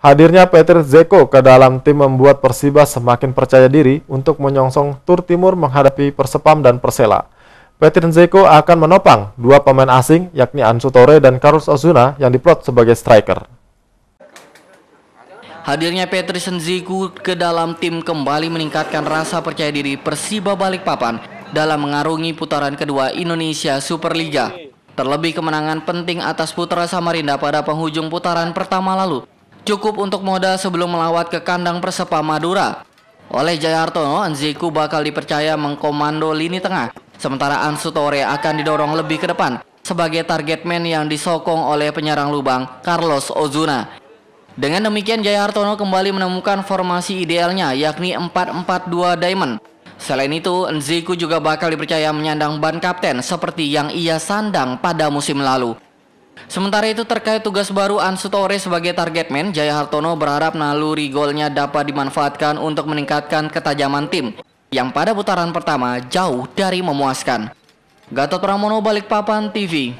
Hadirnya Peter Zeko ke dalam tim membuat Persiba semakin percaya diri untuk menyongsong tur timur menghadapi Persepam dan Persela. Peter Zeko akan menopang dua pemain asing yakni Ansu Tore dan Carlos Ozuna yang diplot sebagai striker. Hadirnya Patrice Nziku ke dalam tim kembali meningkatkan rasa percaya diri Persiba Balikpapan dalam mengarungi putaran kedua Indonesia Super Liga, Terlebih kemenangan penting atas Putra Samarinda pada penghujung putaran pertama lalu cukup untuk modal sebelum melawat ke kandang Persepa Madura. Oleh Jayartono, Anziku bakal dipercaya mengkomando lini tengah, sementara Ansu Tore akan didorong lebih ke depan sebagai target man yang disokong oleh penyerang lubang Carlos Ozuna. Dengan demikian Jayartono kembali menemukan formasi idealnya yakni 4-4-2 Diamond. Selain itu, Nziku juga bakal dipercaya menyandang ban kapten seperti yang ia sandang pada musim lalu. Sementara itu terkait tugas baru Ansu Tore sebagai target man, Jaya Hartono berharap naluri golnya dapat dimanfaatkan untuk meningkatkan ketajaman tim yang pada putaran pertama jauh dari memuaskan. Gatot Pramono Balikpapan TV